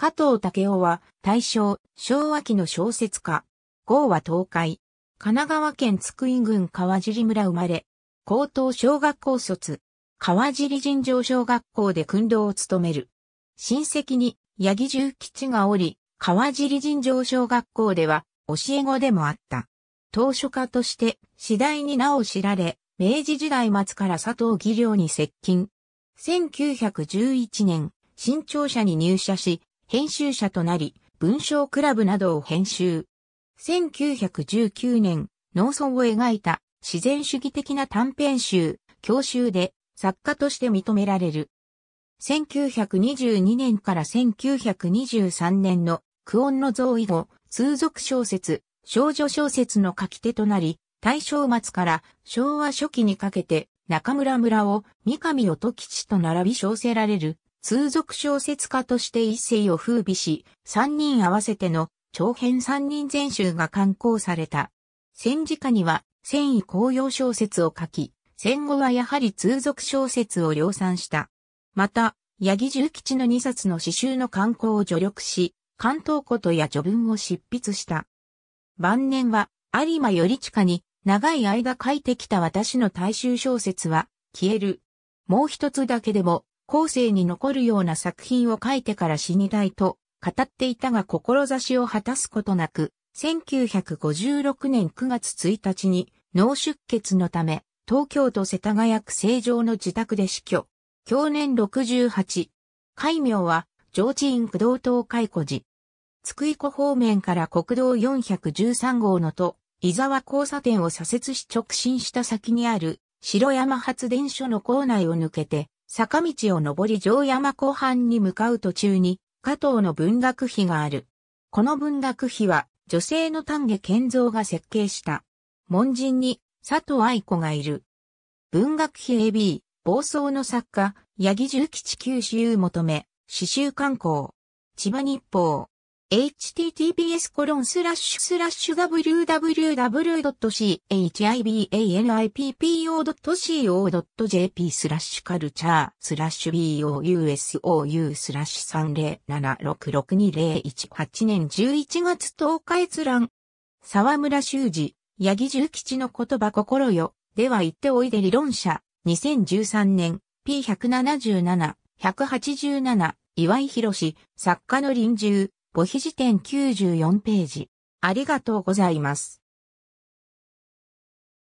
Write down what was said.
加藤武雄は大正、昭和期の小説家。号は東海。神奈川県津久井郡川尻村生まれ。高等小学校卒。川尻尋常小学校で訓導を務める。親戚に八木重吉がおり、川尻尋常小学校では教え子でもあった。当初家として次第に名を知られ、明治時代末から佐藤義良に接近。1911年、新潮社に入社し、編集者となり、文章クラブなどを編集。1919年、農村を描いた自然主義的な短編集、教習で作家として認められる。1922年から1923年のクオンの増位後、通俗小説、少女小説の書き手となり、大正末から昭和初期にかけて中村村を三上音吉と並び称せられる通俗小説家として一世を風靡し、三人合わせての長編三人全集が刊行された。戦時下には戦意公用小説を書き、戦後はやはり通俗小説を量産した。また、八木重吉の二冊の詩集の刊行を助力し、関東ことや序文を執筆した。晩年は有馬より近に長い間書いてきた私の大衆小説は消える。もう一つだけでも後世に残るような作品を書いてから死にたいと語っていたが志を果たすことなく、1956年9月1日に脳出血のため、東京都世田谷区成城の自宅で死去。去年68。戒名は、上智院駆動党解雇時。津久井湖方面から国道413号のと、伊沢交差点を左折し直進した先にある、白山発電所の構内を抜けて、坂道を登り城山湖畔に向かう途中に、加藤の文学碑がある。この文学碑は、女性の丹下健三が設計した。門人に、佐藤愛子がいる。文学碑 AB、暴走の作家、八木重吉九州求め、詩集刊行。千葉日報。https コロンスラッシュスラッシュ www.chibanippo.co.jp スラッシュカルチャースラッシュ bousou スラッシュ30766201年11月10日閲覧沢村修二、八木重吉の言葉心よ、では言っておいで理論者、2013年、P177、187、岩井博士、作家の臨終、ボヒ辞典94ページ。ありがとうございます。